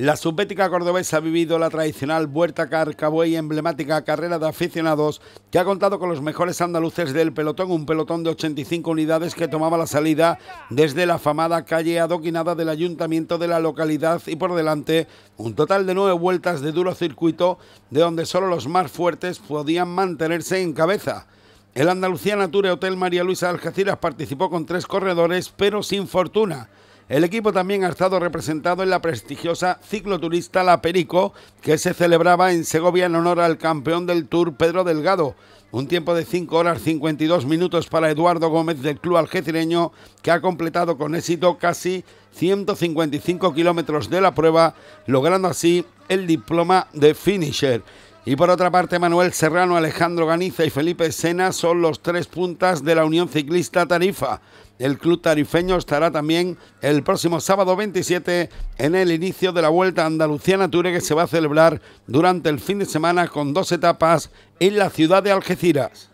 La Subética Cordobesa ha vivido la tradicional Vuelta Carcabuey, emblemática carrera de aficionados, que ha contado con los mejores andaluces del pelotón, un pelotón de 85 unidades que tomaba la salida desde la afamada calle adoquinada del ayuntamiento de la localidad y por delante un total de nueve vueltas de duro circuito, de donde solo los más fuertes podían mantenerse en cabeza. El Andalucía Nature Hotel María Luisa Algeciras participó con tres corredores, pero sin fortuna. El equipo también ha estado representado en la prestigiosa cicloturista La Perico, que se celebraba en Segovia en honor al campeón del Tour Pedro Delgado. Un tiempo de 5 horas 52 minutos para Eduardo Gómez del Club Algecireño, que ha completado con éxito casi 155 kilómetros de la prueba, logrando así el diploma de finisher. Y por otra parte, Manuel Serrano, Alejandro Ganiza y Felipe Sena son los tres puntas de la Unión Ciclista Tarifa. El club tarifeño estará también el próximo sábado 27 en el inicio de la Vuelta Andalucía Nature que se va a celebrar durante el fin de semana con dos etapas en la ciudad de Algeciras.